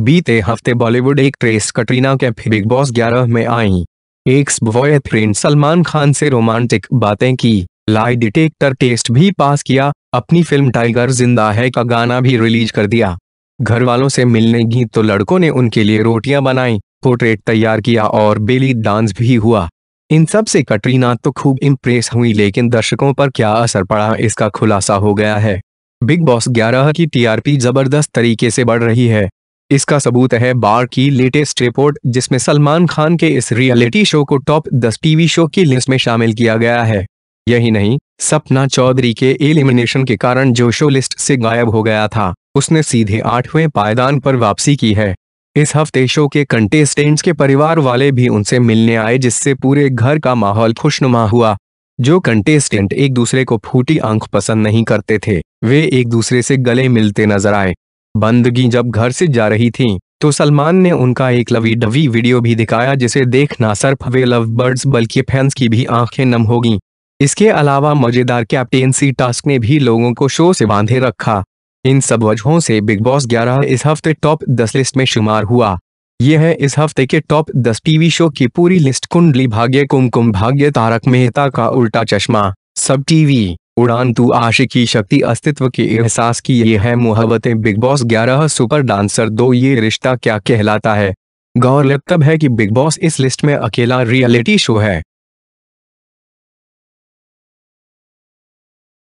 बीते हफ्ते Bollywood actress Katrina Kaif Bigg Boss 11 में आई एक फ्रेंड सलमान खान से रोमांटिक बातें की लाई डिटेक्टर टेस्ट भी पास किया अपनी फिल्म टाइगर जिंदा है का गाना भी रिलीज कर दिया घर वालों से मिलने गई तो लड़कों ने उनके लिए रोटियां बनाई पोर्ट्रेट तैयार किया और बेली डांस भी हुआ इन सब से कटरीना तो खूब इम्प्रेस हुई लेकिन दर्शकों पर क्या असर पड़ा इसका खुलासा हो गया है बिग बॉस 11 की टीआरपी जबरदस्त तरीके से बढ़ रही है इसका सबूत है बार की लेटेस्ट रिपोर्ट जिसमें सलमान खान के इस रियलिटी शो को टॉप 10 टीवी शो की लिस्ट में शामिल किया गया है यही नहीं सपना चौधरी के एलिमिनेशन के कारण जो शो लिस्ट से गायब हो गया था उसने सीधे आठवें पायदान पर वापसी की है इस हफ्ते शो के कंटेस्टेंट्स के परिवार वाले भी उनसे मिलने आए जिससे पूरे घर का माहौल खुशनुमा हुआ जो कंटेस्टेंट एक दूसरे को फूटी आंख पसंद नहीं करते थे वे एक दूसरे से गले मिलते नजर आए बंदगी जब घर से जा रही थी तो सलमान ने उनका एक लवी डवी वीडियो भी दिखाया जिसे देख ना सिर्फ वे लव बर्ड्स बल्कि फैंस की भी आंखें नम होगी इसके अलावा मजेदार कैप्टेंसी टास्क ने भी लोगों को शो से बांधे रखा इन सब वजहों से बिग बॉस 11 इस हफ्ते टॉप 10 लिस्ट में शुमार हुआ यह है इस हफ्ते के टॉप 10 टीवी शो की पूरी लिस्ट कुंडली भाग्य कुमकुम भाग्य तारक मेहता का उल्टा चश्मा सब टीवी उड़ान तू आशिकी शक्ति अस्तित्व के एहसास की Yeh Hai Mohabbatein Bigg Boss 11 super dancer दो ये रिश्ता क्या कहलाता है गौरलब तब है कि बिग बॉस इस लिस्ट में अकेला रियलिटी शो है